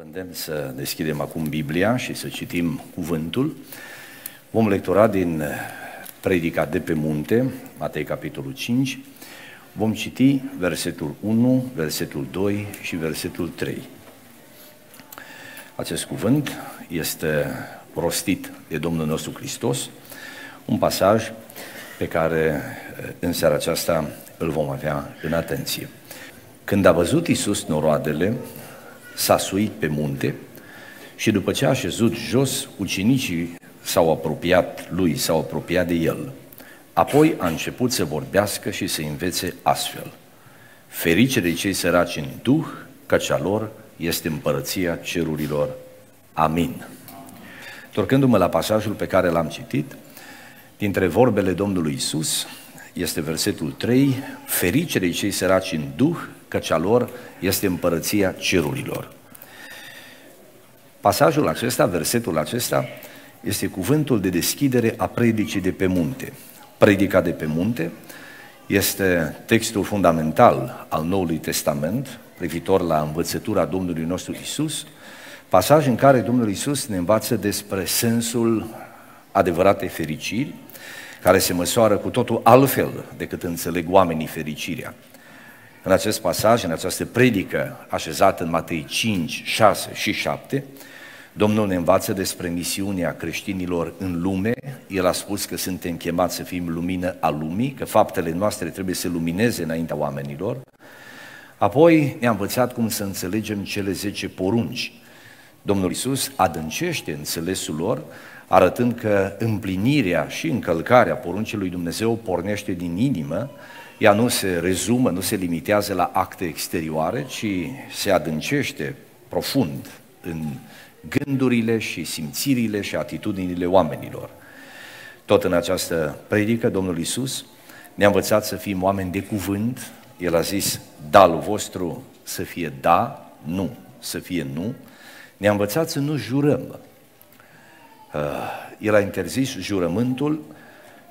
Vă îndemn să deschidem acum Biblia și să citim cuvântul. Vom lectura din uh, Predica de pe munte, Matei capitolul 5. Vom citi versetul 1, versetul 2 și versetul 3. Acest cuvânt este rostit de Domnul nostru Hristos, un pasaj pe care uh, în seara aceasta îl vom avea în atenție. Când a văzut Iisus noroadele, s-a suit pe munte și după ce a șezut jos, ucenicii s-au apropiat lui, s-au apropiat de el. Apoi a început să vorbească și să învețe astfel. Ferice de cei săraci în Duh, căci a lor este împărăția cerurilor. Amin. Torcându-mă la pasajul pe care l-am citit, dintre vorbele Domnului Isus este versetul 3, Ferice de cei săraci în Duh, căci a lor este împărăția cerurilor. Pasajul acesta, versetul acesta, este cuvântul de deschidere a predicii de pe munte. Predica de pe munte este textul fundamental al Noului Testament, privitor la învățătura Domnului nostru Isus, pasaj în care Domnul Isus ne învață despre sensul adevăratei fericiri, care se măsoară cu totul altfel decât înțeleg oamenii fericirea în acest pasaj, în această predică așezată în Matei 5, 6 și 7, Domnul ne învață despre misiunea creștinilor în lume. El a spus că suntem chemați să fim lumină a lumii, că faptele noastre trebuie să lumineze înaintea oamenilor. Apoi ne-a învățat cum să înțelegem cele 10 porunci. Domnul Isus adâncește înțelesul lor, arătând că împlinirea și încălcarea poruncii lui Dumnezeu pornește din inimă, ea nu se rezumă, nu se limitează la acte exterioare, ci se adâncește profund în gândurile și simțirile și atitudinile oamenilor. Tot în această predică, Domnul Isus ne-a învățat să fim oameni de cuvânt. El a zis, dalul vostru să fie da, nu, să fie nu. Ne-a învățat să nu jurăm. Uh, el a interzis jurământul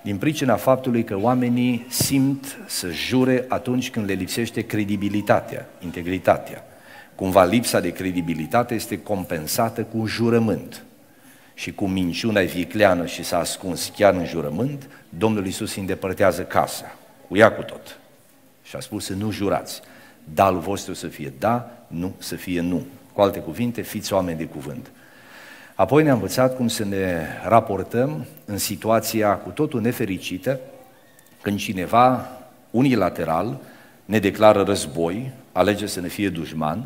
din pricina faptului că oamenii simt să jure atunci când le lipsește credibilitatea, integritatea. Cumva lipsa de credibilitate este compensată cu jurământ. Și cu minciuna vicleană și s-a ascuns chiar în jurământ, Domnul Iisus îi îndepărtează casa, cu ea cu tot. Și a spus să nu jurați. Dalul vostru să fie da, nu să fie nu. Cu alte cuvinte, fiți oameni de cuvânt. Apoi ne-a învățat cum să ne raportăm în situația cu totul nefericită când cineva unilateral ne declară război, alege să ne fie dușman.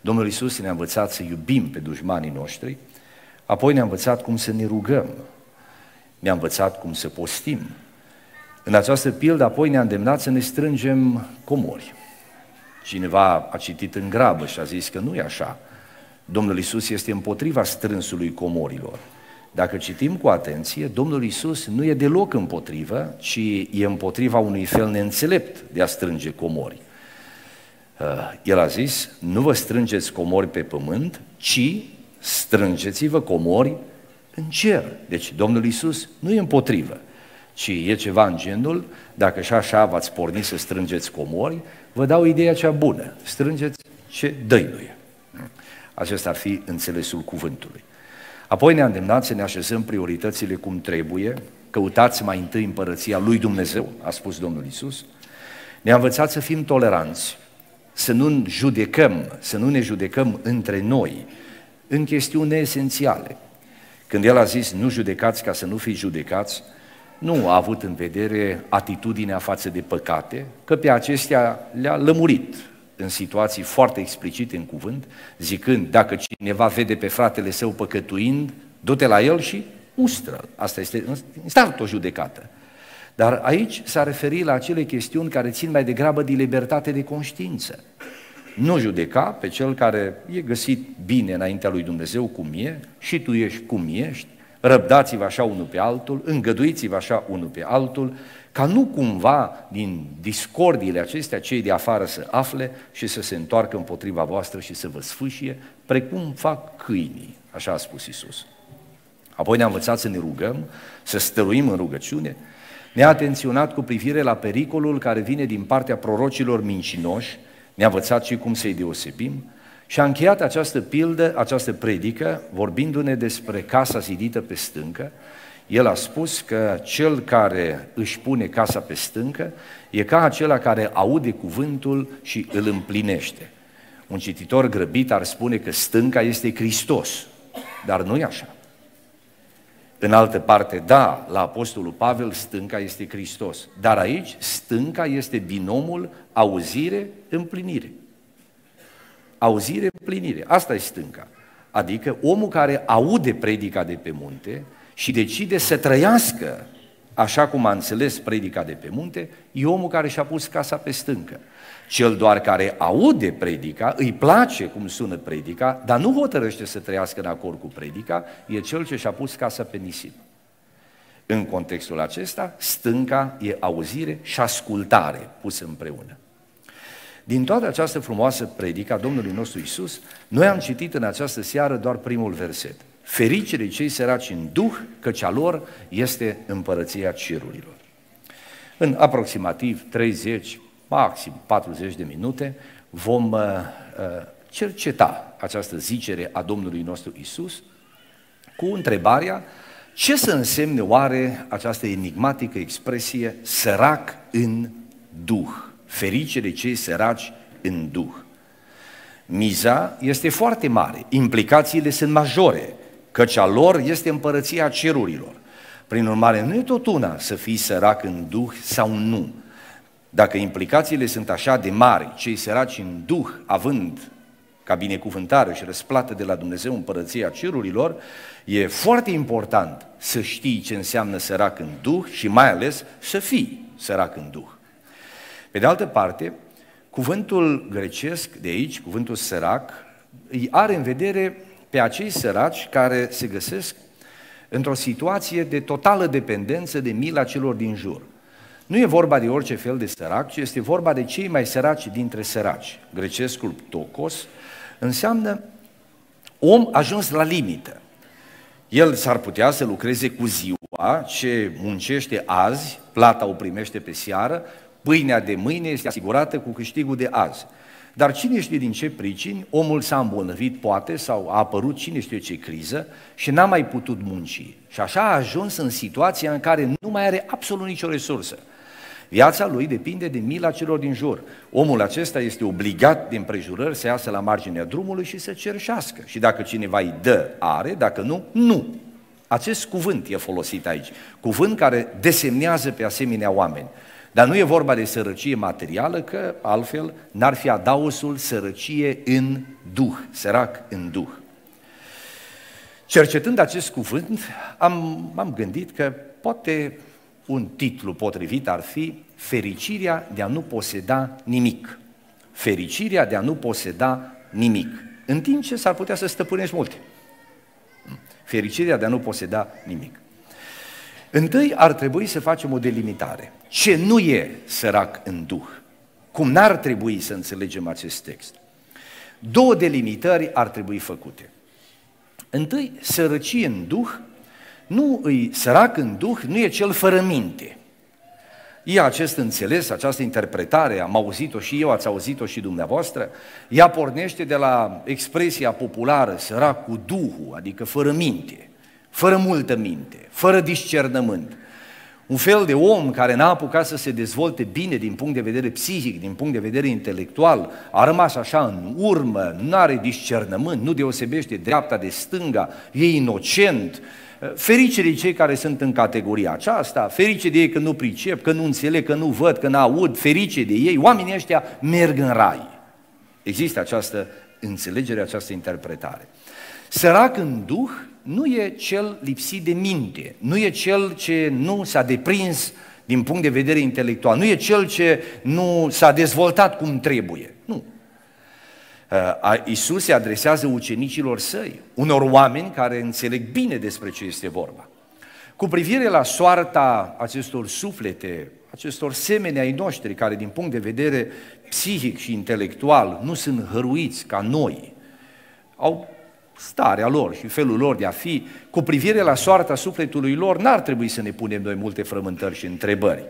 Domnul Isus ne-a învățat să iubim pe dușmanii noștri, apoi ne-a învățat cum să ne rugăm, ne-a învățat cum să postim. În această pildă apoi ne-a îndemnat să ne strângem comori. Cineva a citit în grabă și a zis că nu e așa. Domnul Isus este împotriva strânsului comorilor. Dacă citim cu atenție, Domnul Isus nu e deloc împotrivă, ci e împotriva unui fel neînțelept de a strânge comori. Uh, el a zis, nu vă strângeți comori pe pământ, ci strângeți-vă comori în cer. Deci Domnul Isus nu e împotrivă, ci e ceva în genul, dacă și așa v-ați pornit să strângeți comori, vă dau ideea cea bună, strângeți ce dăinuie. Acesta ar fi înțelesul cuvântului. Apoi ne-a îndemnat să ne așezăm prioritățile cum trebuie, căutați mai întâi împărăția lui Dumnezeu, a spus Domnul Isus. Ne-a învățat să fim toleranți, să nu judecăm, să nu ne judecăm între noi în chestiuni esențiale. Când el a zis nu judecați ca să nu fiți judecați, nu a avut în vedere atitudinea față de păcate, că pe acestea le-a lămurit, în situații foarte explicite în cuvânt, zicând, dacă cineva vede pe fratele său păcătuind, du-te la el și ustră. Asta este în start o judecată. Dar aici s-a referit la acele chestiuni care țin mai degrabă de libertate de conștiință. Nu judeca pe cel care e găsit bine înaintea lui Dumnezeu cum e, și tu ești cum ești, răbdați-vă așa unul pe altul, îngăduiți-vă așa unul pe altul ca nu cumva din discordiile acestea cei de afară să afle și să se întoarcă împotriva voastră și să vă sfâșie, precum fac câinii, așa a spus Isus. Apoi ne-a învățat să ne rugăm, să stăruim în rugăciune, ne-a atenționat cu privire la pericolul care vine din partea prorocilor mincinoși, ne-a învățat și cum să-i deosebim și a încheiat această pildă, această predică, vorbindu-ne despre casa zidită pe stâncă, el a spus că cel care își pune casa pe stâncă e ca acela care aude cuvântul și îl împlinește. Un cititor grăbit ar spune că stânca este Hristos, dar nu e așa. În altă parte, da, la Apostolul Pavel stânca este Hristos, dar aici stânca este binomul auzire-împlinire. Auzire-împlinire, asta e stânca. Adică omul care aude predica de pe munte, și decide să trăiască așa cum a înțeles predica de pe munte, e omul care și-a pus casa pe stâncă. Cel doar care aude predica, îi place cum sună predica, dar nu hotărăște să trăiască în acord cu predica, e cel ce și-a pus casa pe nisip. În contextul acesta, stânca e auzire și ascultare pus împreună. Din toată această frumoasă predică a Domnului nostru Isus, noi am citit în această seară doar primul verset – Ferice de cei săraci în duh, căci a lor este împărăția cerurilor. În aproximativ 30, maxim 40 de minute, vom uh, cerceta această zicere a Domnului nostru Isus cu întrebarea ce să însemne oare această enigmatică expresie sărac în duh, ferice de cei săraci în duh. Miza este foarte mare, implicațiile sunt majore, căci a lor este împărăția cerurilor. Prin urmare, nu e tot una să fii sărac în duh sau nu. Dacă implicațiile sunt așa de mari, cei săraci în duh, având ca binecuvântare și răsplată de la Dumnezeu împărăția cerurilor, e foarte important să știi ce înseamnă sărac în duh și mai ales să fii sărac în duh. Pe de altă parte, cuvântul grecesc de aici, cuvântul sărac, îi are în vedere pe acei săraci care se găsesc într-o situație de totală dependență de mila celor din jur. Nu e vorba de orice fel de sărac, ci este vorba de cei mai săraci dintre săraci. Grecescul tocos înseamnă om ajuns la limită. El s-ar putea să lucreze cu ziua, ce muncește azi, plata o primește pe seară, pâinea de mâine este asigurată cu câștigul de azi. Dar cine știe din ce pricini, omul s-a îmbolnăvit poate sau a apărut cine știe ce criză și n-a mai putut munci. Și așa a ajuns în situația în care nu mai are absolut nicio resursă. Viața lui depinde de mila celor din jur. Omul acesta este obligat din prejurări să iasă la marginea drumului și să cerșească. Și dacă cineva îi dă, are, dacă nu, nu. Acest cuvânt e folosit aici. Cuvânt care desemnează pe asemenea oameni. Dar nu e vorba de sărăcie materială, că altfel n-ar fi adaosul sărăcie în duh, sărac în duh. Cercetând acest cuvânt, am, am gândit că poate un titlu potrivit ar fi Fericirea de a nu poseda nimic. Fericirea de a nu poseda nimic. În timp ce s-ar putea să stăpânești multe. Fericirea de a nu poseda nimic. Întâi ar trebui să facem o delimitare. Ce nu e sărac în Duh? Cum n-ar trebui să înțelegem acest text? Două delimitări ar trebui făcute. Întâi, sărăcie în Duh, nu îi sărac în Duh, nu e cel fără minte. E acest înțeles, această interpretare, am auzit-o și eu, ați auzit-o și dumneavoastră, ea pornește de la expresia populară, sărac cu Duhul, adică fără minte fără multă minte, fără discernământ. Un fel de om care n-a apucat să se dezvolte bine din punct de vedere psihic, din punct de vedere intelectual, a rămas așa în urmă, nu are discernământ, nu deosebește dreapta de stânga, e inocent. Ferice de cei care sunt în categoria aceasta, ferice de ei că nu pricep, că nu înțeleg, că nu văd, că nu aud, ferice de ei, oamenii ăștia merg în rai. Există această înțelegere, această interpretare. Sărac în duh nu e cel lipsit de minte, nu e cel ce nu s-a deprins din punct de vedere intelectual, nu e cel ce nu s-a dezvoltat cum trebuie. Nu. Uh, Isus se adresează ucenicilor săi, unor oameni care înțeleg bine despre ce este vorba. Cu privire la soarta acestor suflete, acestor semene ai noștri, care din punct de vedere psihic și intelectual nu sunt hăruiți ca noi, au starea lor și felul lor de a fi, cu privire la soarta sufletului lor, n-ar trebui să ne punem noi multe frământări și întrebări.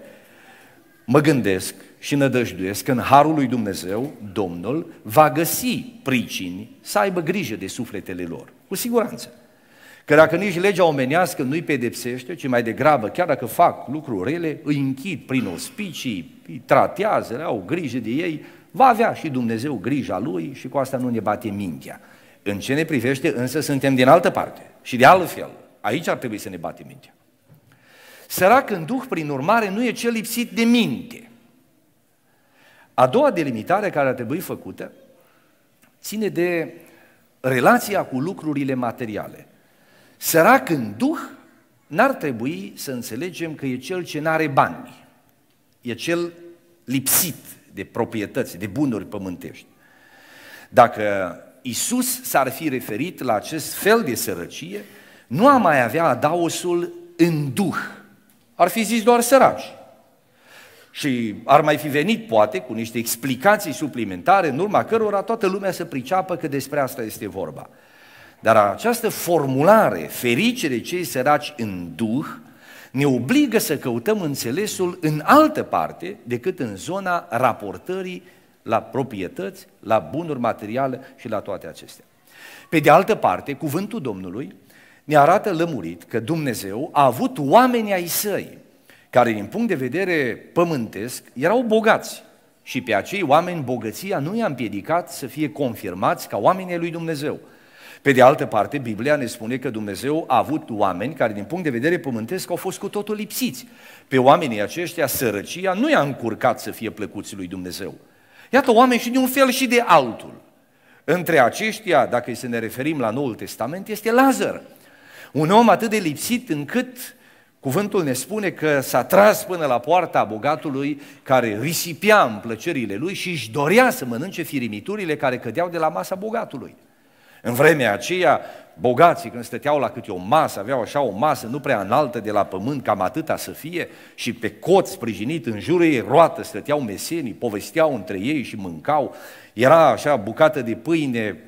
Mă gândesc și nădăjduiesc că în Harul lui Dumnezeu, Domnul va găsi pricini să aibă grijă de sufletele lor, cu siguranță. Că dacă nici legea omenească nu-i pedepsește, ci mai degrabă, chiar dacă fac lucruri rele, îi închid prin ospicii, îi tratează, au grijă de ei, va avea și Dumnezeu grija lui și cu asta nu ne bate mintea. În ce ne privește, însă, suntem din altă parte și de altfel. Aici ar trebui să ne batem mintea. Sărac în duh, prin urmare, nu e cel lipsit de minte. A doua delimitare care ar trebui făcută ține de relația cu lucrurile materiale. Sărac în duh, n-ar trebui să înțelegem că e cel ce n-are bani, e cel lipsit de proprietăți, de bunuri pământești. Dacă Isus s-ar fi referit la acest fel de sărăcie, nu a mai avea adaosul în duh. Ar fi zis doar săraci. Și ar mai fi venit, poate, cu niște explicații suplimentare, în urma cărora toată lumea să priceapă că despre asta este vorba. Dar această formulare, fericire cei săraci în duh, ne obligă să căutăm înțelesul în altă parte decât în zona raportării la proprietăți, la bunuri materiale și la toate acestea. Pe de altă parte, cuvântul Domnului ne arată lămurit că Dumnezeu a avut oameni ai săi, care din punct de vedere pământesc erau bogați. Și pe acei oameni bogăția nu i-a împiedicat să fie confirmați ca oamenii lui Dumnezeu. Pe de altă parte, Biblia ne spune că Dumnezeu a avut oameni care, din punct de vedere pământesc, au fost cu totul lipsiți. Pe oamenii aceștia, sărăcia nu i-a încurcat să fie plăcuți lui Dumnezeu. Iată oameni și de un fel și de altul. Între aceștia, dacă să ne referim la Noul Testament, este Lazar. Un om atât de lipsit încât cuvântul ne spune că s-a tras până la poarta bogatului care risipea în plăcerile lui și își dorea să mănânce firimiturile care cădeau de la masa bogatului. În vremea aceea, bogații când stăteau la câte o masă, aveau așa o masă nu prea înaltă de la pământ, cam atâta să fie, și pe cot sprijinit în jurul ei roată stăteau mesenii, povesteau între ei și mâncau. Era așa bucată de pâine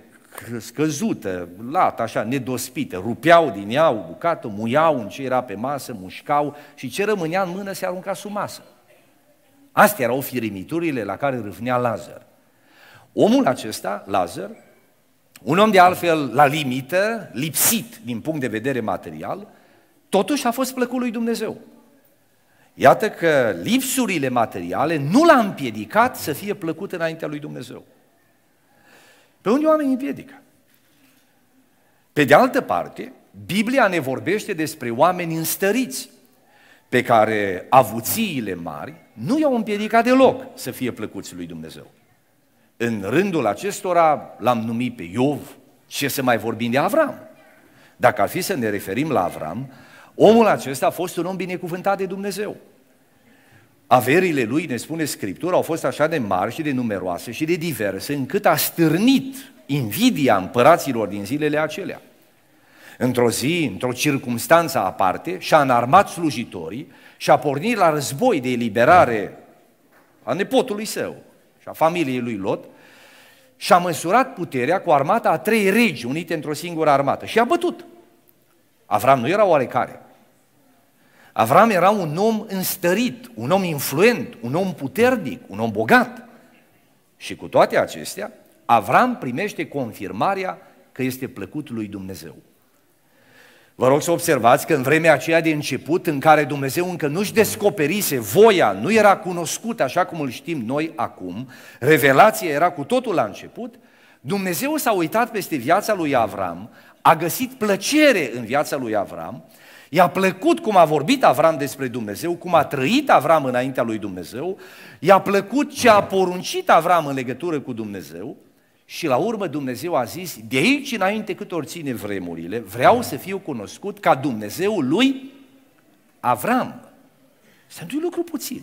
scăzută, lată, așa, nedospită, rupeau din ea o bucată, muiau în ce era pe masă, mușcau și ce rămânea în mână se arunca sub masă. Astea erau firimiturile la care râvnea Lazar. Omul acesta, Lazar, un om de altfel la limită, lipsit din punct de vedere material, totuși a fost plăcut lui Dumnezeu. Iată că lipsurile materiale nu l-a împiedicat să fie plăcut înaintea lui Dumnezeu. Pe unii oameni împiedică. Pe de altă parte, Biblia ne vorbește despre oameni înstăriți, pe care avuțiile mari nu i-au împiedicat deloc să fie plăcuți lui Dumnezeu. În rândul acestora l-am numit pe Iov, ce să mai vorbim de Avram? Dacă ar fi să ne referim la Avram, omul acesta a fost un om binecuvântat de Dumnezeu. Averile lui, ne spune Scriptura, au fost așa de mari și de numeroase și de diverse, încât a stârnit invidia împăraților din zilele acelea. Într-o zi, într-o circunstanță aparte, și-a înarmat slujitorii și a pornit la război de eliberare a nepotului său, și a familiei lui Lot, și a măsurat puterea cu armata a trei regi unite într-o singură armată și a bătut. Avram nu era oarecare. Avram era un om înstărit, un om influent, un om puternic, un om bogat. Și cu toate acestea, Avram primește confirmarea că este plăcut lui Dumnezeu. Vă rog să observați că în vremea aceea de început, în care Dumnezeu încă nu-și descoperise voia, nu era cunoscută așa cum îl știm noi acum, revelația era cu totul la început, Dumnezeu s-a uitat peste viața lui Avram, a găsit plăcere în viața lui Avram, i-a plăcut cum a vorbit Avram despre Dumnezeu, cum a trăit Avram înaintea lui Dumnezeu, i-a plăcut ce a poruncit Avram în legătură cu Dumnezeu și la urmă Dumnezeu a zis, de aici înainte cât ori ține vremurile, vreau să fiu cunoscut ca Dumnezeul lui Avram. Să nu lucru puțin.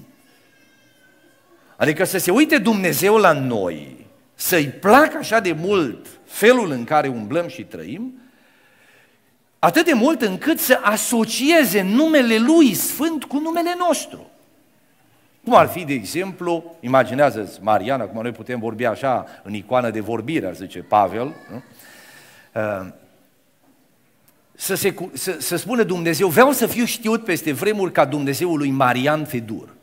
Adică să se uite Dumnezeu la noi, să-i placă așa de mult felul în care umblăm și trăim, atât de mult încât să asocieze numele Lui Sfânt cu numele nostru. Cum ar fi, de exemplu, imaginează-ți, Mariana, cum noi putem vorbi așa, în icoană de vorbire, ar zice Pavel, nu? Uh, să, se, să, să spună Dumnezeu, vreau să fiu știut peste vremuri ca Dumnezeul lui Marian Fedur.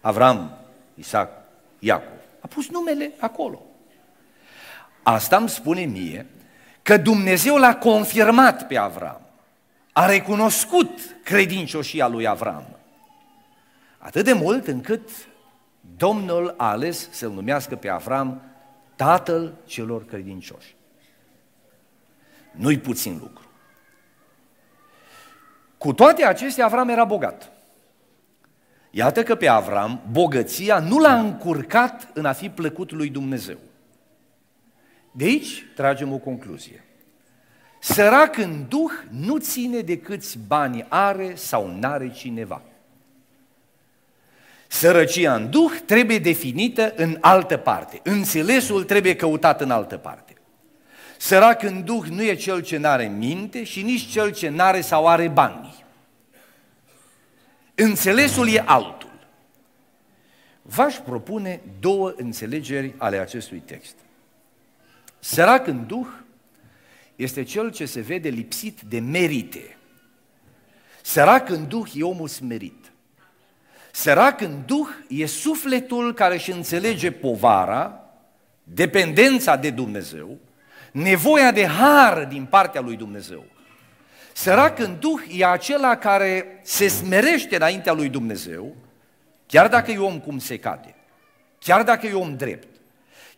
Avram, Isaac, Iacov. A pus numele acolo. Asta îmi spune mie că Dumnezeu l-a confirmat pe Avram. A recunoscut credincioșia lui Avram. Atât de mult încât Domnul a ales să-l numească pe Avram tatăl celor credincioși. Nu-i puțin lucru. Cu toate acestea, Avram era bogat. Iată că pe Avram bogăția nu l-a încurcat în a fi plăcut lui Dumnezeu. De aici tragem o concluzie. Sărac în duh nu ține de câți bani are sau n-are cineva. Sărăcia în duh trebuie definită în altă parte. Înțelesul trebuie căutat în altă parte. Sărac în duh nu e cel ce n-are minte și nici cel ce n-are sau are bani. Înțelesul e altul. V-aș propune două înțelegeri ale acestui text. Sărac în duh este cel ce se vede lipsit de merite. Sărac în duh e omul smerit. Sărac în duh e sufletul care își înțelege povara, dependența de Dumnezeu, nevoia de har din partea lui Dumnezeu. Sărac în duh e acela care se smerește înaintea lui Dumnezeu, chiar dacă e om cum se cade, chiar dacă e om drept,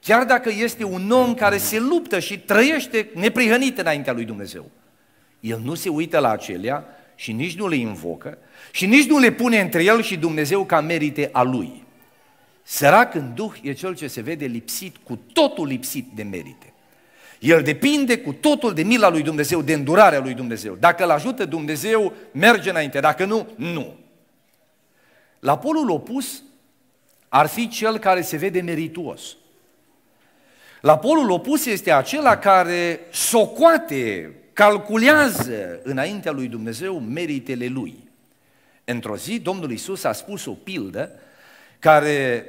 chiar dacă este un om care se luptă și trăiește neprihănit înaintea lui Dumnezeu. El nu se uită la acelea și nici nu le invocă și nici nu le pune între el și Dumnezeu ca merite a lui. Sărac în duh e cel ce se vede lipsit, cu totul lipsit de merite. El depinde cu totul de mila lui Dumnezeu, de îndurarea lui Dumnezeu. Dacă îl ajută Dumnezeu, merge înainte. Dacă nu, nu. La polul opus ar fi cel care se vede merituos. La polul opus este acela care socoate calculează înaintea lui Dumnezeu meritele lui. Într-o zi, Domnul Isus a spus o pildă care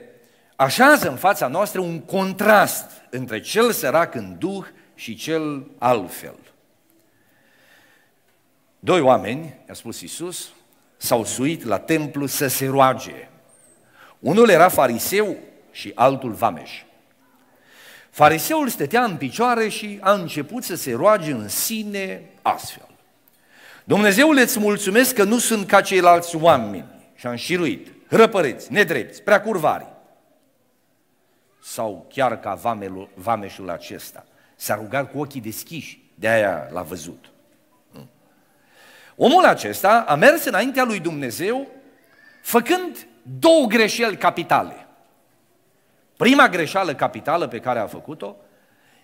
așează în fața noastră un contrast între cel sărac în duh și cel altfel. Doi oameni, a spus Isus, s-au suit la templu să se roage. Unul era fariseu și altul vameș. Fariseul stătea în picioare și a început să se roage în sine astfel. Dumnezeu îți mulțumesc că nu sunt ca ceilalți oameni și am șiruit, răpăreți, nedrepți, prea curvari. Sau chiar ca vamelul, vameșul acesta. S-a rugat cu ochii deschiși, de aia l-a văzut. Hmm. Omul acesta a mers înaintea lui Dumnezeu făcând două greșeli capitale. Prima greșeală capitală pe care a făcut-o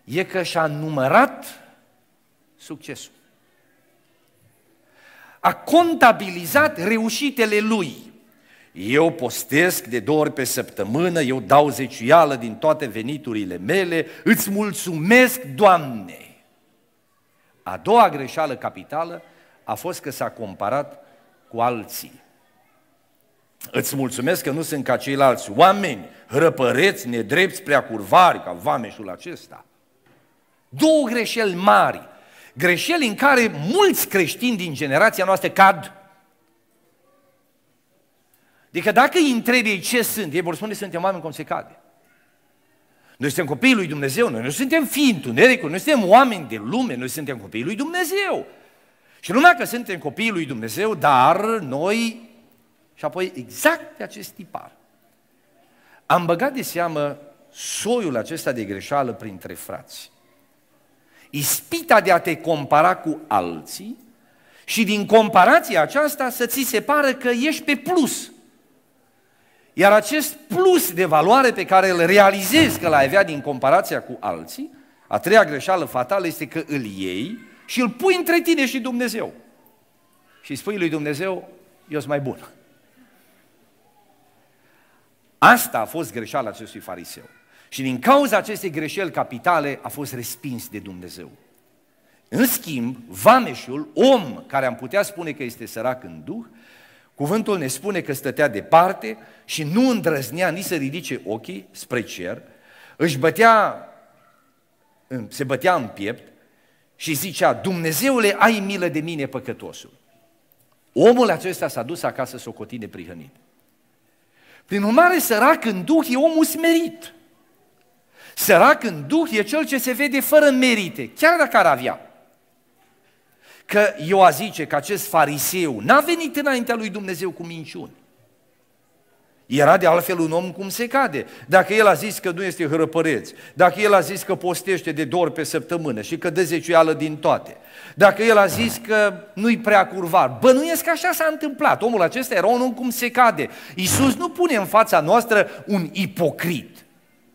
e că și-a numărat succesul. A contabilizat reușitele lui. Eu postesc de două ori pe săptămână, eu dau zeciuială din toate veniturile mele, îți mulțumesc, Doamne! A doua greșeală capitală a fost că s-a comparat cu alții. Îți mulțumesc că nu sunt ca ceilalți oameni, răpăreți, nedrepți, prea curvari, ca vameșul acesta. Două greșeli mari, greșeli în care mulți creștini din generația noastră cad. Adică dacă îi întrebi ei ce sunt, ei vor spune suntem oameni cum se cade. Noi suntem copiii lui Dumnezeu, noi nu suntem fii întunericul, noi suntem oameni de lume, noi suntem copiii lui Dumnezeu. Și numai că suntem copiii lui Dumnezeu, dar noi și apoi exact pe acest tipar. Am băgat de seamă soiul acesta de greșeală printre frați. Ispita de a te compara cu alții și din comparația aceasta să ți se pară că ești pe plus. Iar acest plus de valoare pe care îl realizezi că l-ai avea din comparația cu alții, a treia greșeală fatală este că îl iei și îl pui între tine și Dumnezeu. Și spui lui Dumnezeu, eu sunt mai bun. Asta a fost greșeala acestui fariseu. Și din cauza acestei greșeli capitale a fost respins de Dumnezeu. În schimb, vameșul, om care am putea spune că este sărac în duh, cuvântul ne spune că stătea departe și nu îndrăznea nici să ridice ochii spre cer, își bătea, se bătea în piept și zicea, Dumnezeule, ai milă de mine păcătosul. Omul acesta s-a dus acasă socotit prihănit. Prin urmare, sărac în duh e omul smerit. Sărac în duh e cel ce se vede fără merite, chiar dacă ar avea. Că eu a zice că acest fariseu n-a venit înaintea lui Dumnezeu cu minciuni. Era de altfel un om cum se cade. Dacă el a zis că nu este hrăpăreț, dacă el a zis că postește de ori pe săptămână și că dă zeciuială din toate, dacă el a zis că nu-i prea curvar. Bănuiesc că așa s-a întâmplat. Omul acesta era un om cum se cade. Iisus nu pune în fața noastră un ipocrit.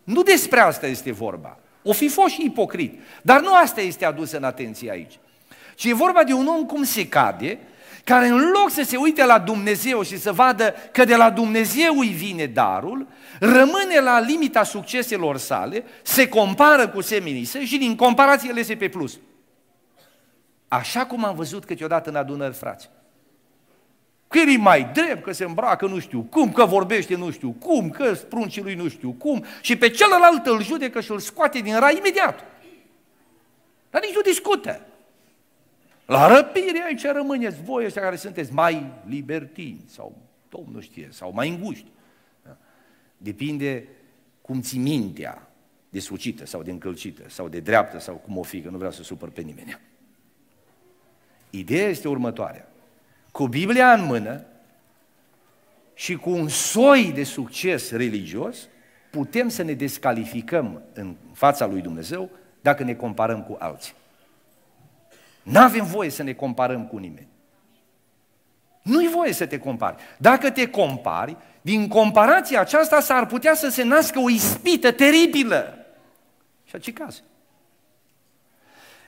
Nu despre asta este vorba. O fi fost și ipocrit. Dar nu asta este adusă în atenție aici. Ci e vorba de un om cum se cade, care în loc să se uite la Dumnezeu și să vadă că de la Dumnezeu îi vine darul, rămâne la limita succeselor sale, se compară cu seminii săi și din comparație le se pe plus. Așa cum am văzut câteodată în adunări, frați. Că el e mai drept, că se îmbracă nu știu cum, că vorbește nu știu cum, că spruncii lui nu știu cum și pe celălalt îl judecă și îl scoate din rai imediat. Dar nici nu discută. La răpire aici rămâneți voi ăștia care sunteți mai libertini sau domnul știe, sau mai înguști. Da? Depinde cum ți mintea de sucită sau de încălcită sau de dreaptă sau cum o fi, că nu vreau să supăr pe nimeni. Ideea este următoarea. Cu Biblia în mână și cu un soi de succes religios, putem să ne descalificăm în fața lui Dumnezeu dacă ne comparăm cu alții. Nu avem voie să ne comparăm cu nimeni. Nu-i voie să te compari. Dacă te compari, din comparația aceasta s-ar putea să se nască o ispită teribilă. Și ce caz?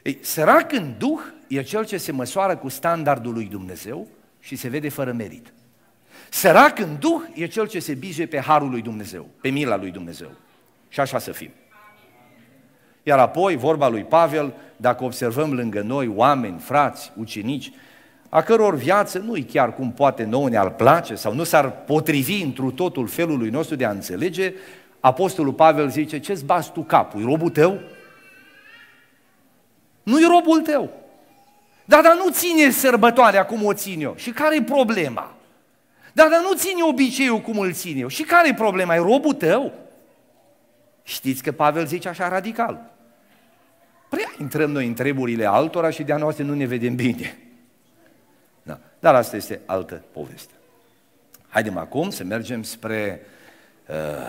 Ei, sărac în duh e cel ce se măsoară cu standardul lui Dumnezeu și se vede fără merit. Sărac în duh e cel ce se bije pe harul lui Dumnezeu, pe mila lui Dumnezeu. Și așa să fim. Iar apoi, vorba lui Pavel, dacă observăm lângă noi oameni, frați, ucenici, a căror viață nu-i chiar cum poate nouă ne-ar place sau nu s-ar potrivi întru totul felului nostru de a înțelege, Apostolul Pavel zice, ce-ți bați tu capul? E robul tău? Nu e robul tău. Da, dar nu ține sărbătoarea cum o țin eu. Și care e problema? Da, dar nu ține obiceiul cum îl țin eu. Și care e problema? E robul tău? Știți că Pavel zice așa radical. Prea intrăm noi în treburile altora și de-a noastră nu ne vedem bine. Da. Dar asta este altă poveste. Haidem acum să mergem spre uh,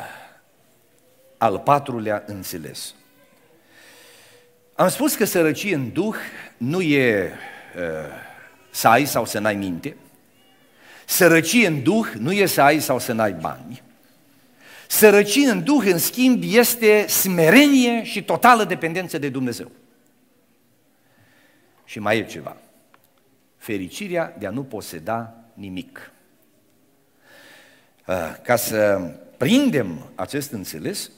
al patrulea înțeles. Am spus că sărăcie în duh nu e uh, să ai sau să n-ai minte. Sărăcie în duh nu e să ai sau să n-ai bani. Sărăcie în duh, în schimb, este smerenie și totală dependență de Dumnezeu. Și mai e ceva. Fericirea de a nu poseda nimic. Uh, ca să prindem acest înțeles,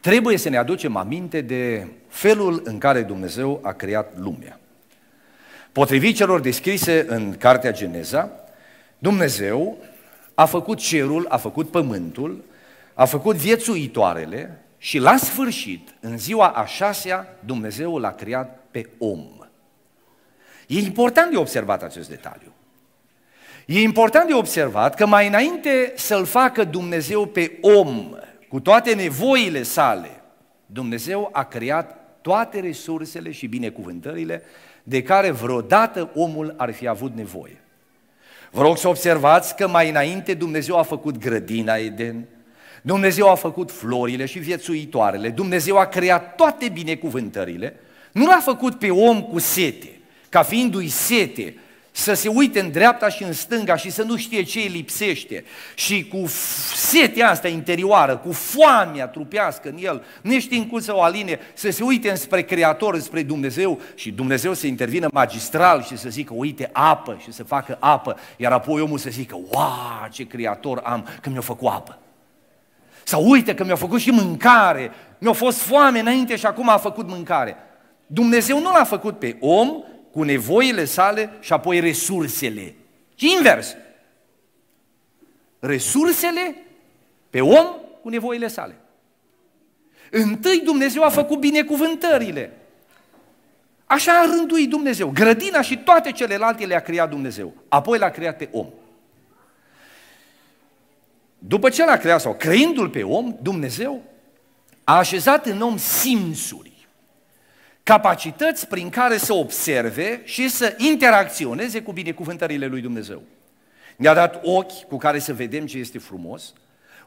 Trebuie să ne aducem aminte de felul în care Dumnezeu a creat lumea. Potrivit celor descrise în Cartea Geneza, Dumnezeu a făcut cerul, a făcut pământul, a făcut viețuitoarele și la sfârșit, în ziua a șasea, Dumnezeu l-a creat pe om. E important de observat acest detaliu. E important de observat că mai înainte să-l facă Dumnezeu pe om cu toate nevoile sale, Dumnezeu a creat toate resursele și binecuvântările de care vreodată omul ar fi avut nevoie. Vă rog să observați că mai înainte Dumnezeu a făcut grădina Eden, Dumnezeu a făcut florile și viețuitoarele, Dumnezeu a creat toate binecuvântările, nu l-a făcut pe om cu sete, ca fiindu-i sete să se uite în dreapta și în stânga și să nu știe ce îi lipsește. Și cu setea asta interioară, cu foamea trupească în el, neștiind cum să o aline, să se uite înspre Creator, înspre Dumnezeu și Dumnezeu să intervină magistral și să zică, uite, apă și să facă apă, iar apoi omul să zică, uau, ce Creator am că mi-a făcut apă. Sau uite că mi-a făcut și mâncare, mi-a fost foame înainte și acum a făcut mâncare. Dumnezeu nu l-a făcut pe om cu nevoile sale și apoi resursele. Și invers. Resursele pe om cu nevoile sale. Întâi Dumnezeu a făcut binecuvântările. Așa a rânduit Dumnezeu. Grădina și toate celelalte le-a creat Dumnezeu. Apoi l-a creat pe om. După ce l-a creat sau creindu l pe om, Dumnezeu a așezat în om simțuri capacități prin care să observe și să interacționeze cu binecuvântările lui Dumnezeu. Ne-a dat ochi cu care să vedem ce este frumos,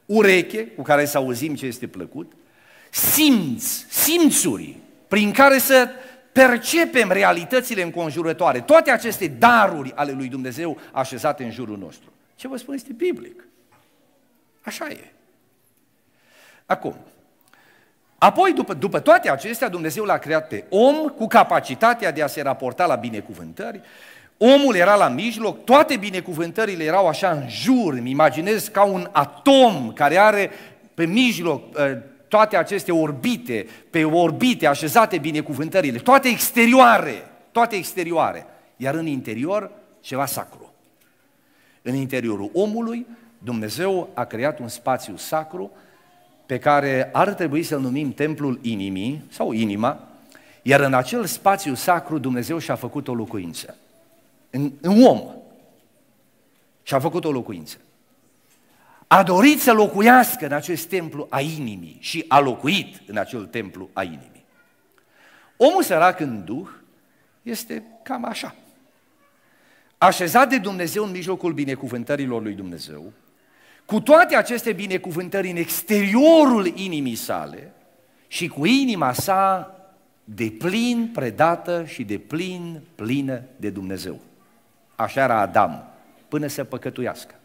ureche cu care să auzim ce este plăcut, simți, simțuri prin care să percepem realitățile înconjurătoare, toate aceste daruri ale lui Dumnezeu așezate în jurul nostru. Ce vă spun este biblic. Așa e. Acum, Apoi, după, după toate acestea, Dumnezeu l-a creat pe om cu capacitatea de a se raporta la binecuvântări. Omul era la mijloc, toate binecuvântările erau așa în jur, îmi imaginez ca un atom care are pe mijloc ă, toate aceste orbite, pe orbite așezate binecuvântările, toate exterioare, toate exterioare, iar în interior ceva sacru. În interiorul omului, Dumnezeu a creat un spațiu sacru pe care ar trebui să-l numim templul inimii sau inima, iar în acel spațiu sacru Dumnezeu și-a făcut o locuință. În, în om. Și-a făcut o locuință. A dorit să locuiască în acest templu a inimii și a locuit în acel templu a inimii. Omul sărac în duh este cam așa. Așezat de Dumnezeu în mijlocul binecuvântărilor lui Dumnezeu, cu toate aceste binecuvântări în exteriorul inimii sale și cu inima sa de plin predată și de plin plină de Dumnezeu. Așa era Adam, până să păcătuiască.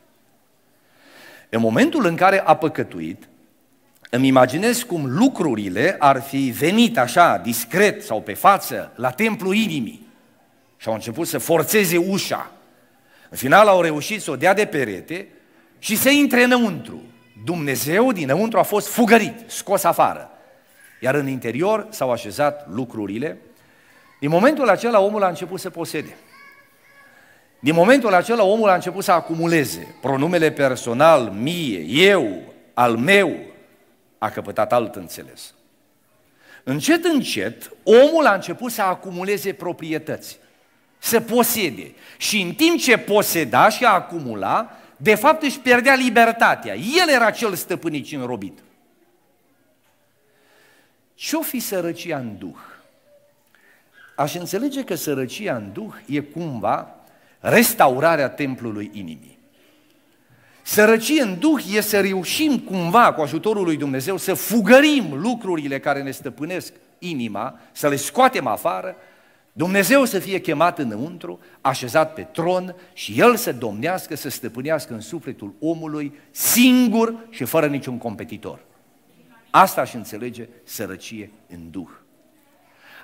În momentul în care a păcătuit, îmi imaginez cum lucrurile ar fi venit așa, discret sau pe față, la templu inimii și au început să forțeze ușa. În final au reușit să o dea de perete și se intre înăuntru. Dumnezeu dinăuntru a fost fugărit, scos afară. Iar în interior s-au așezat lucrurile. Din momentul acela omul a început să posede. Din momentul acela omul a început să acumuleze pronumele personal, mie, eu, al meu, a căpătat alt înțeles. Încet, încet, omul a început să acumuleze proprietăți, să posede. Și în timp ce poseda și acumula, de fapt își pierdea libertatea. El era cel stăpânit și înrobit. Ce-o fi sărăcia în duh? Aș înțelege că sărăcia în duh e cumva restaurarea templului inimii. Sărăcie în duh e să reușim cumva, cu ajutorul lui Dumnezeu, să fugărim lucrurile care ne stăpânesc inima, să le scoatem afară Dumnezeu să fie chemat înăuntru, așezat pe tron și El să domnească, să stăpânească în sufletul omului singur și fără niciun competitor. Asta aș înțelege sărăcie în duh.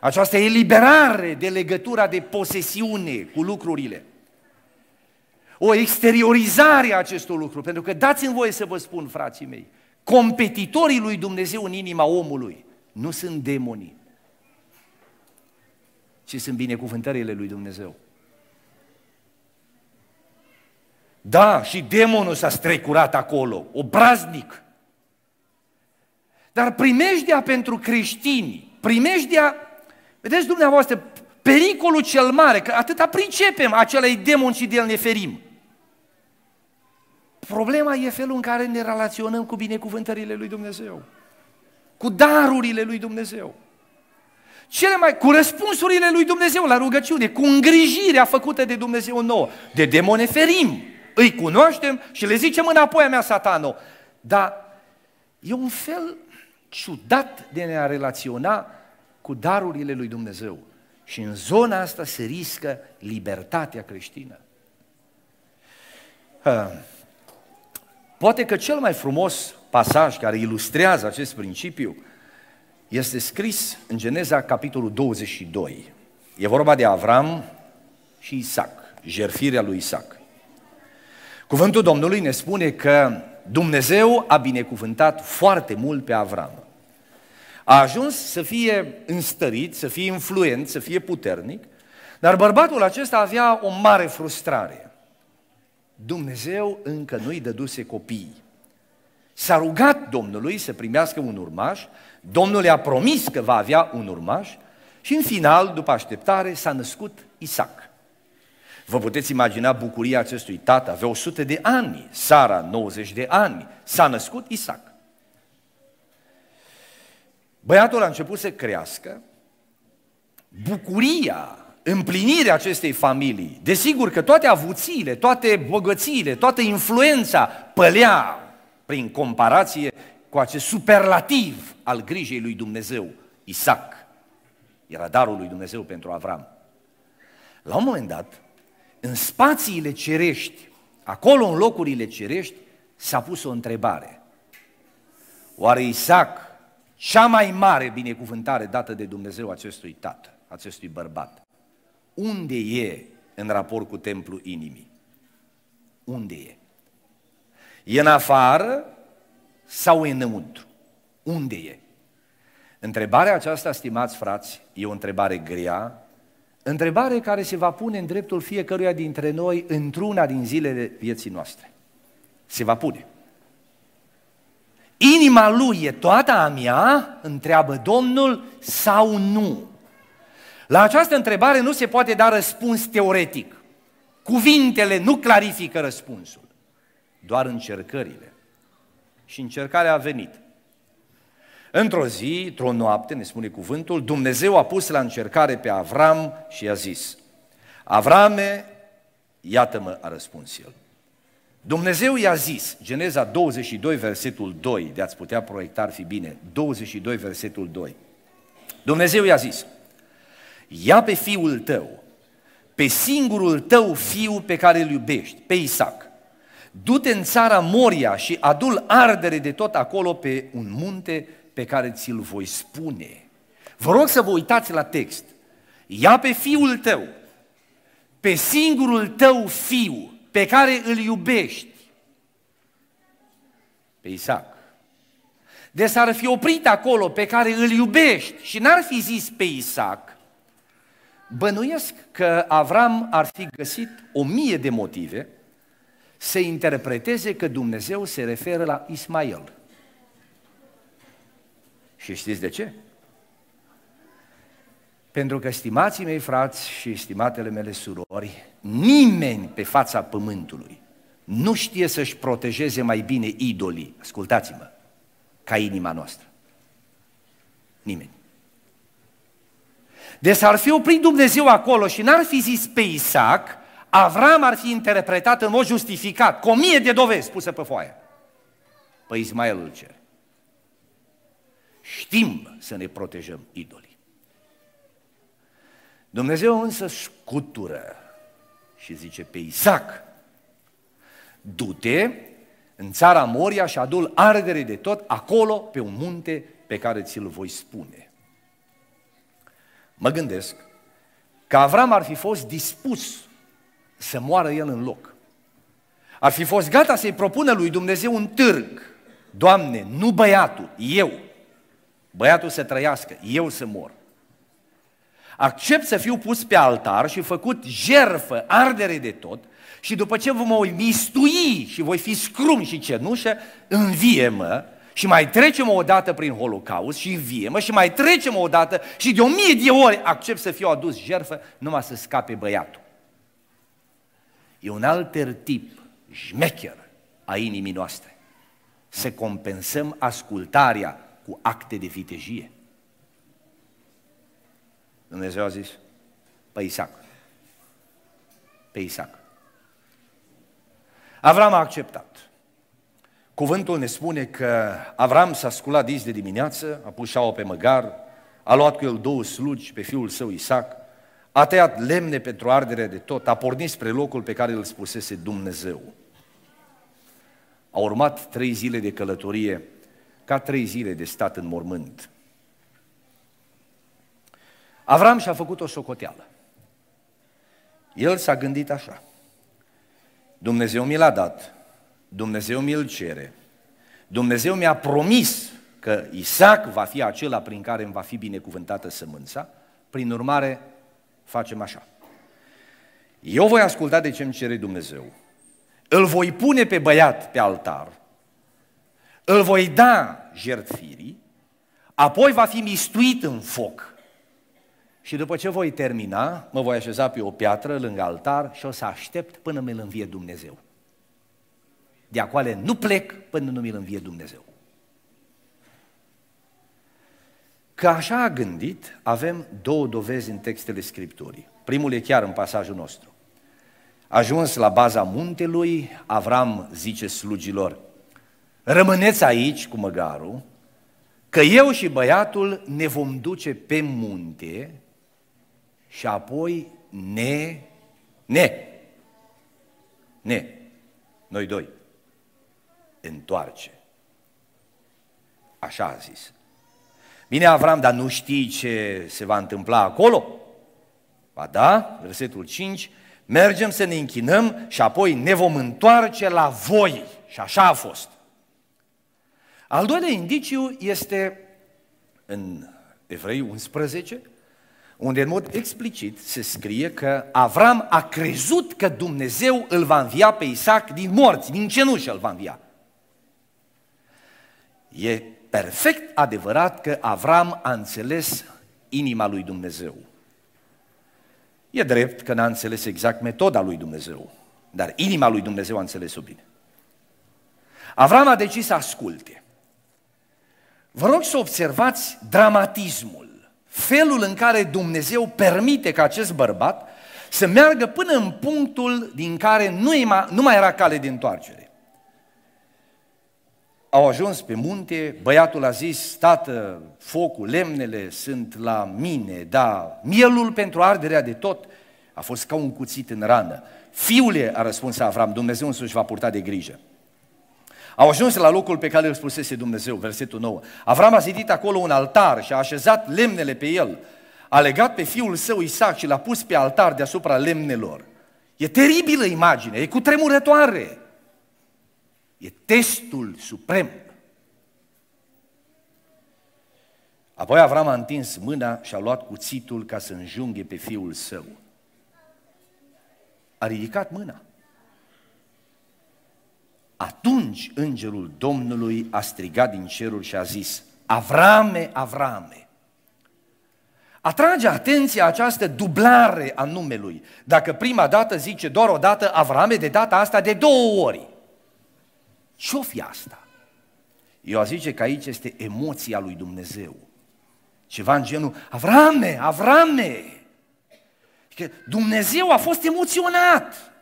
Această eliberare de legătura de posesiune cu lucrurile. O exteriorizare a acestor lucruri, pentru că dați-mi voie să vă spun, frații mei, competitorii lui Dumnezeu în inima omului nu sunt demonii, ce sunt binecuvântările lui Dumnezeu. Da, și demonul s-a strecurat acolo, obraznic. Dar primejdea pentru creștini, primejdea, vedeți dumneavoastră, pericolul cel mare, că atâta pricepem, acela e demon și de el ne ferim. Problema e felul în care ne relaționăm cu binecuvântările lui Dumnezeu, cu darurile lui Dumnezeu cele mai, cu răspunsurile lui Dumnezeu la rugăciune, cu îngrijirea făcută de Dumnezeu nouă. De demone ferim, îi cunoaștem și le zicem înapoi a mea satano. Dar e un fel ciudat de ne a relaționa cu darurile lui Dumnezeu. Și în zona asta se riscă libertatea creștină. Poate că cel mai frumos pasaj care ilustrează acest principiu este scris în Geneza, capitolul 22. E vorba de Avram și Isaac, jerfirea lui Isaac. Cuvântul Domnului ne spune că Dumnezeu a binecuvântat foarte mult pe Avram. A ajuns să fie înstărit, să fie influent, să fie puternic, dar bărbatul acesta avea o mare frustrare. Dumnezeu încă nu-i dăduse copiii. S-a rugat Domnului să primească un urmaș, Domnul i-a promis că va avea un urmaș și în final, după așteptare, s-a născut Isaac. Vă puteți imagina bucuria acestui tată, avea 100 de ani, Sara 90 de ani, s-a născut Isaac. Băiatul a început să crească, bucuria, împlinirea acestei familii, desigur că toate avuțiile, toate bogățiile, toată influența pălea prin comparație cu acest superlativ al grijei lui Dumnezeu, Isaac. Era darul lui Dumnezeu pentru Avram. La un moment dat, în spațiile cerești, acolo în locurile cerești, s-a pus o întrebare. Oare Isaac, cea mai mare binecuvântare dată de Dumnezeu acestui tată, acestui bărbat, unde e în raport cu templul inimii? Unde e? E în afară sau e înăuntru? Unde e? Întrebarea aceasta, stimați frați, e o întrebare grea, întrebare care se va pune în dreptul fiecăruia dintre noi într-una din zilele vieții noastre. Se va pune. Inima lui e toată a mea, întreabă Domnul, sau nu? La această întrebare nu se poate da răspuns teoretic. Cuvintele nu clarifică răspunsul doar încercările. Și încercarea a venit. Într-o zi, într-o noapte, ne spune cuvântul, Dumnezeu a pus la încercare pe Avram și i-a zis, Avrame, iată-mă, a răspuns el. Dumnezeu i-a zis, Geneza 22, versetul 2, de ați putea proiecta ar fi bine, 22, versetul 2. Dumnezeu i-a zis, ia pe fiul tău, pe singurul tău fiu pe care îl iubești, pe Isaac, du-te în țara Moria și adul ardere de tot acolo pe un munte pe care ți-l voi spune. Vă rog să vă uitați la text. Ia pe fiul tău, pe singurul tău fiu pe care îl iubești, pe Isaac. De s-ar fi oprit acolo pe care îl iubești și n-ar fi zis pe Isaac, bănuiesc că Avram ar fi găsit o mie de motive se interpreteze că Dumnezeu se referă la Ismael. Și știți de ce? Pentru că, stimații mei frați și stimatele mele surori, nimeni pe fața pământului nu știe să-și protejeze mai bine idolii, ascultați-mă, ca inima noastră. Nimeni. Deci ar fi oprit Dumnezeu acolo și n-ar fi zis pe Isaac, Avram ar fi interpretat în mod justificat, cu o mie de dovezi puse pe foaie. Păi Ismael îl cere. Știm să ne protejăm idolii. Dumnezeu însă scutură și zice pe Isaac, du-te în țara Moria și adul ardere de tot acolo pe un munte pe care ți-l voi spune. Mă gândesc că Avram ar fi fost dispus să moară el în loc. Ar fi fost gata să-i propună lui Dumnezeu un târg. Doamne, nu băiatul, eu. Băiatul să trăiască, eu să mor. Accept să fiu pus pe altar și făcut jerfă, ardere de tot, și după ce vă voi mistui și voi fi scrum și cenușă, învie-mă și mai trecem o dată prin Holocaust și învie și mai trecem o dată și de o mie de ori accept să fiu adus jerfă numai să scape băiatul. E un alt tip, jmecher, a inimii noastre. Să compensăm ascultarea cu acte de vitejie. Dumnezeu a zis, pe Isaac. Pe Isaac. Avram a acceptat. Cuvântul ne spune că Avram s-a sculat dis de dimineață, a pus șaua pe măgar, a luat cu el două slugi pe fiul său Isaac, a tăiat lemne pentru ardere de tot, a pornit spre locul pe care îl spusese Dumnezeu. A urmat trei zile de călătorie, ca trei zile de stat în mormânt. Avram și-a făcut o socoteală. El s-a gândit așa. Dumnezeu mi l-a dat, Dumnezeu mi-l cere, Dumnezeu mi-a promis că Isaac va fi acela prin care îmi va fi binecuvântată sămânța, prin urmare facem așa. Eu voi asculta de ce îmi cere Dumnezeu. Îl voi pune pe băiat pe altar. Îl voi da jertfirii. Apoi va fi mistuit în foc. Și după ce voi termina, mă voi așeza pe o piatră lângă altar și o să aștept până mi-l învie Dumnezeu. De acoale nu plec până nu mi-l învie Dumnezeu. Că așa a gândit, avem două dovezi în textele Scripturii. Primul e chiar în pasajul nostru. Ajuns la baza muntelui, Avram zice slugilor, rămâneți aici cu măgarul, că eu și băiatul ne vom duce pe munte și apoi ne, ne, ne, noi doi, întoarce. Așa a zis. Bine, Avram, dar nu știi ce se va întâmpla acolo? Ba da, versetul 5, mergem să ne închinăm și apoi ne vom întoarce la voi. Și așa a fost. Al doilea indiciu este în Evrei 11, unde în mod explicit se scrie că Avram a crezut că Dumnezeu îl va învia pe Isaac din morți, din cenușă îl va învia. E perfect adevărat că Avram a înțeles inima lui Dumnezeu. E drept că n-a înțeles exact metoda lui Dumnezeu, dar inima lui Dumnezeu a înțeles-o bine. Avram a decis să asculte. Vă rog să observați dramatismul, felul în care Dumnezeu permite ca acest bărbat să meargă până în punctul din care nu, mai era cale de întoarcere au ajuns pe munte, băiatul a zis, tată, focul, lemnele sunt la mine, da, mielul pentru arderea de tot a fost ca un cuțit în rană. Fiule, a răspuns Avram, Dumnezeu însuși va purta de grijă. Au ajuns la locul pe care îl spusese Dumnezeu, versetul 9. Avram a zidit acolo un altar și a așezat lemnele pe el. A legat pe fiul său Isaac și l-a pus pe altar deasupra lemnelor. E teribilă imagine, e cutremurătoare. E testul suprem. Apoi Avram a întins mâna și a luat cuțitul ca să înjunghe pe fiul său. A ridicat mâna. Atunci îngerul Domnului a strigat din cerul și a zis, Avrame, Avrame, Atrage atenția această dublare a numelui. Dacă prima dată zice doar o dată Avrame, de data asta de două ori. Ce-o fi asta? Eu a zice că aici este emoția lui Dumnezeu. Ceva în genul, Avrame, Avrame! Că adică Dumnezeu a fost emoționat.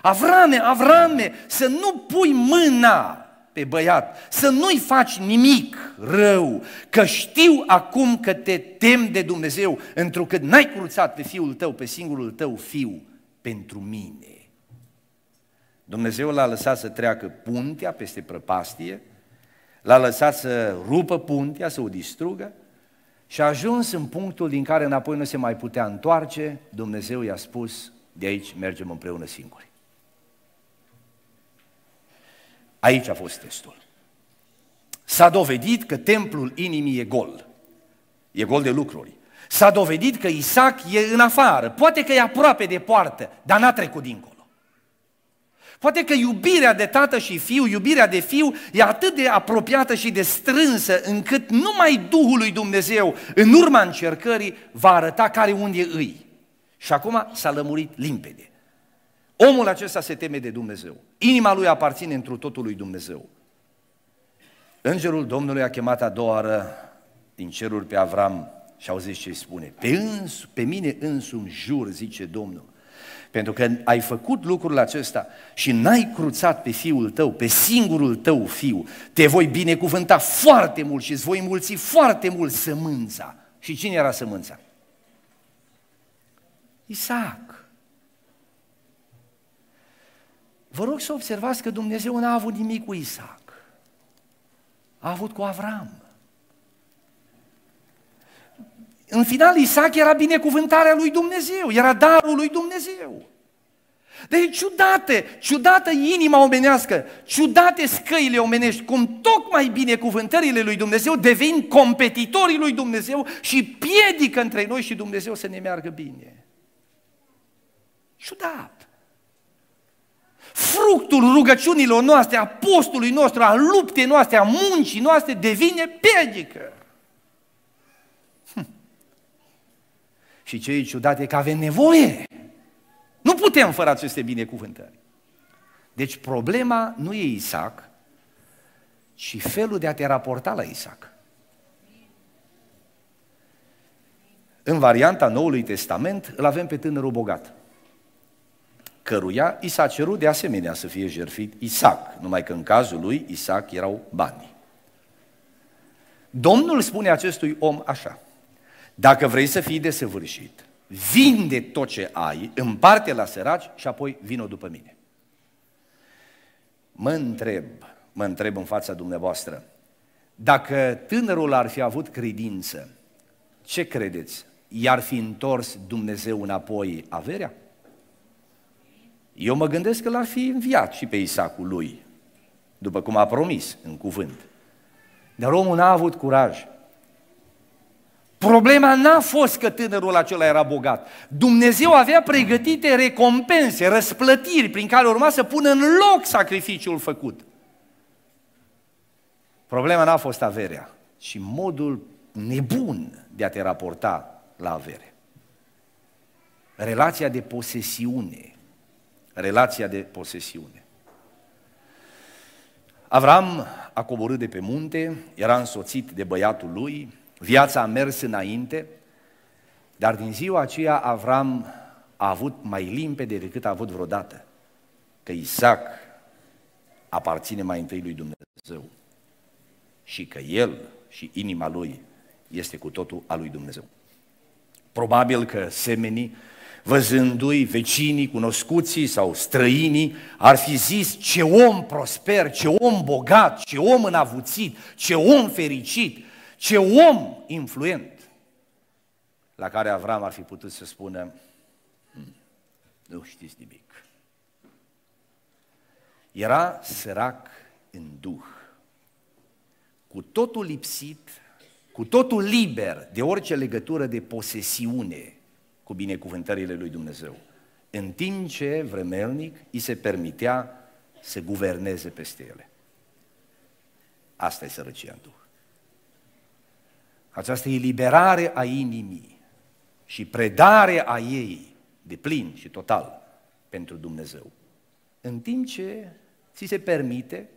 Avrame, Avrame, să nu pui mâna pe băiat, să nu-i faci nimic rău, că știu acum că te tem de Dumnezeu, întrucât n-ai curțat pe fiul tău, pe singurul tău fiu, pentru mine. Dumnezeu l-a lăsat să treacă puntea peste prăpastie, l-a lăsat să rupă puntea, să o distrugă și a ajuns în punctul din care înapoi nu se mai putea întoarce, Dumnezeu i-a spus, de aici mergem împreună singuri. Aici a fost testul. S-a dovedit că templul inimii e gol. E gol de lucruri. S-a dovedit că Isaac e în afară. Poate că e aproape de poartă, dar n-a trecut dincolo. Poate că iubirea de tată și fiu, iubirea de fiu, e atât de apropiată și de strânsă încât numai Duhul lui Dumnezeu, în urma încercării, va arăta care unde îi. Și acum s-a lămurit limpede. Omul acesta se teme de Dumnezeu. Inima lui aparține întru totul lui Dumnezeu. Îngerul Domnului a chemat a doua oară din ceruri pe Avram și au zis ce spune. Pe, însu, pe mine însumi jur, zice Domnul, pentru că ai făcut lucrul acesta și n-ai cruțat pe fiul tău, pe singurul tău fiu, te voi binecuvânta foarte mult și îți voi mulți foarte mult sămânța. Și cine era sămânța? Isaac. Vă rog să observați că Dumnezeu n-a avut nimic cu Isaac. A avut cu Avram. În final, Isaac era binecuvântarea lui Dumnezeu, era darul lui Dumnezeu. Deci ciudate, ciudată inima omenească, ciudate scăile omenești, cum tocmai binecuvântările lui Dumnezeu devin competitorii lui Dumnezeu și piedică între noi și Dumnezeu să ne meargă bine. Ciudat. Fructul rugăciunilor noastre, a postului nostru, a luptei noastre, a muncii noastre devine piedică. Și ce e ciudat e că avem nevoie. Nu putem fără aceste binecuvântări. Deci problema nu e Isaac, ci felul de a te raporta la Isaac. În varianta Noului Testament îl avem pe tânărul bogat, căruia i s-a cerut de asemenea să fie jertfit Isaac, numai că în cazul lui Isaac erau banii. Domnul spune acestui om așa, dacă vrei să fii desăvârșit, vinde tot ce ai, împarte la săraci și apoi vino după mine. Mă întreb, mă întreb în fața dumneavoastră, dacă tânărul ar fi avut credință, ce credeți? I-ar fi întors Dumnezeu înapoi averea? Eu mă gândesc că l-ar fi înviat și pe Isacul lui, după cum a promis în cuvânt. Dar omul n-a avut curaj Problema n-a fost că tânărul acela era bogat. Dumnezeu avea pregătite recompense, răsplătiri prin care urma să pună în loc sacrificiul făcut. Problema n-a fost averea, ci modul nebun de a te raporta la avere. Relația de posesiune. Relația de posesiune. Avram a coborât de pe munte, era însoțit de băiatul lui, Viața a mers înainte, dar din ziua aceea Avram a avut mai limpede decât a avut vreodată că Isaac aparține mai întâi lui Dumnezeu și că el și inima lui este cu totul a lui Dumnezeu. Probabil că semenii, văzându-i vecinii, cunoscuții sau străinii, ar fi zis ce om prosper, ce om bogat, ce om înavuțit, ce om fericit, ce om influent! La care Avram ar fi putut să spună, hmm, nu știți nimic. Era sărac în duh, cu totul lipsit, cu totul liber de orice legătură de posesiune cu binecuvântările lui Dumnezeu, în timp ce vremelnic îi se permitea să guverneze peste ele. Asta e sărăcia în duh această eliberare a inimii și predare a ei de plin și total pentru Dumnezeu. În timp ce ți se permite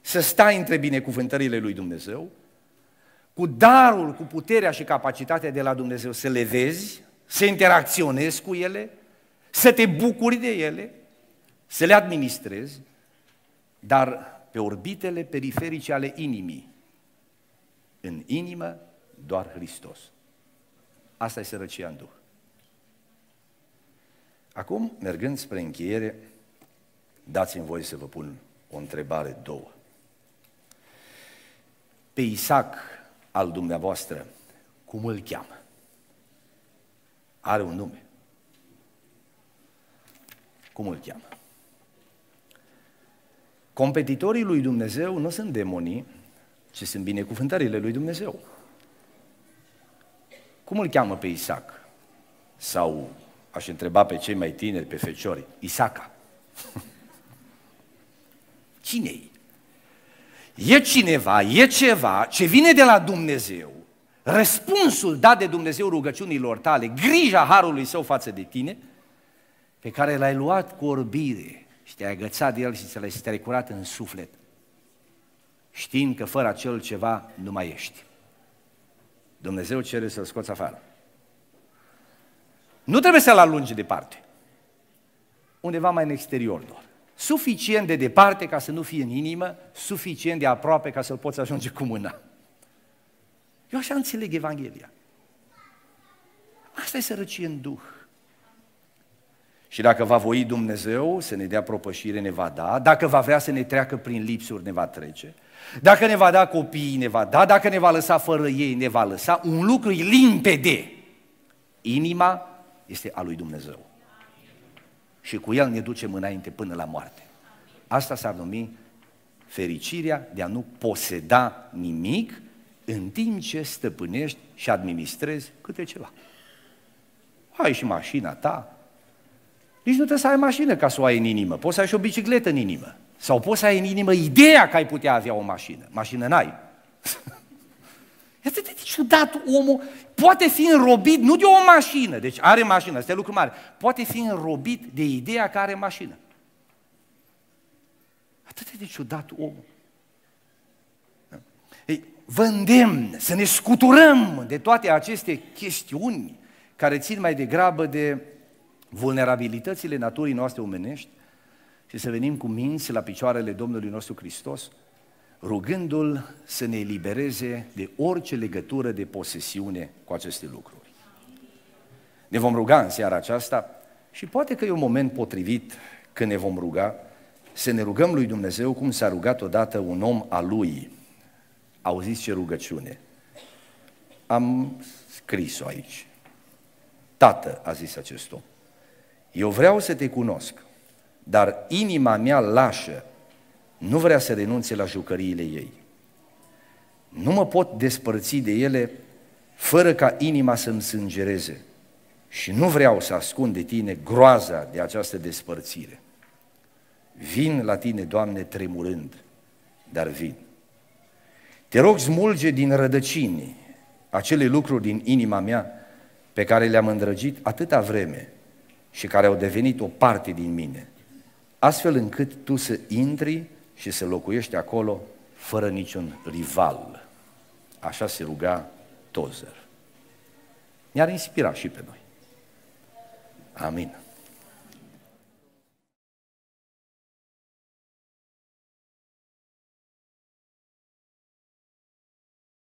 să stai între binecuvântările lui Dumnezeu, cu darul, cu puterea și capacitatea de la Dumnezeu să le vezi, să interacționezi cu ele, să te bucuri de ele, să le administrezi, dar pe orbitele periferice ale inimii, în inimă doar Hristos. Asta e sărăcia în Duh. Acum, mergând spre încheiere, dați-mi voi să vă pun o întrebare, două. Pe Isaac al dumneavoastră, cum îl cheamă? Are un nume. Cum îl cheamă? Competitorii lui Dumnezeu nu sunt demonii, ci sunt binecuvântările lui Dumnezeu. Cum îl cheamă pe Isaac? Sau aș întreba pe cei mai tineri, pe feciori, Isaca. cine e? E cineva, e ceva ce vine de la Dumnezeu, răspunsul dat de Dumnezeu rugăciunilor tale, grija harului său față de tine, pe care l-ai luat cu orbire și te-ai agățat de el și ți l-ai strecurat în suflet, știind că fără acel ceva nu mai ești. Dumnezeu cere să-l scoți afară. Nu trebuie să-l alungi departe. Undeva mai în exterior doar. Suficient de departe ca să nu fie în inimă, suficient de aproape ca să-l poți ajunge cu mâna. Eu așa înțeleg Evanghelia. Asta e sărăcie în duh. Și dacă va voi Dumnezeu să ne dea propășire, ne va da. Dacă va vrea să ne treacă prin lipsuri, ne va trece. Dacă ne va da copiii, ne va da, dacă ne va lăsa fără ei, ne va lăsa. Un lucru e limpede. Inima este a lui Dumnezeu. Și cu el ne ducem înainte până la moarte. Asta s-ar numi fericirea de a nu poseda nimic în timp ce stăpânești și administrezi câte ceva. Ai și mașina ta. Nici nu trebuie să ai mașină ca să o ai în inimă. Poți să ai și o bicicletă în inimă. Sau poți să ai în inimă ideea că ai putea avea o mașină. Mașină n-ai. Este de ciudat omul, poate fi înrobit, nu de o mașină, deci are mașină, este lucru mare, poate fi înrobit de ideea că are mașină. Atât de ciudat omul. Da. Ei, vă îndemn să ne scuturăm de toate aceste chestiuni care țin mai degrabă de vulnerabilitățile naturii noastre omenești, și să venim cu minți la picioarele Domnului nostru Hristos, rugându-L să ne elibereze de orice legătură de posesiune cu aceste lucruri. Ne vom ruga în seara aceasta și poate că e un moment potrivit când ne vom ruga să ne rugăm lui Dumnezeu cum s-a rugat odată un om a lui. Auziți ce rugăciune. Am scris-o aici. Tată, a zis acest om, eu vreau să te cunosc dar inima mea lașă nu vrea să renunțe la jucăriile ei. Nu mă pot despărți de ele fără ca inima să-mi sângereze și nu vreau să ascund de tine groaza de această despărțire. Vin la tine, Doamne, tremurând, dar vin. Te rog, smulge din rădăcini acele lucruri din inima mea pe care le-am îndrăgit atâta vreme și care au devenit o parte din mine – astfel încât tu să intri și să locuiești acolo fără niciun rival. Așa se ruga Tozer. Ne-ar inspira și pe noi. Amin.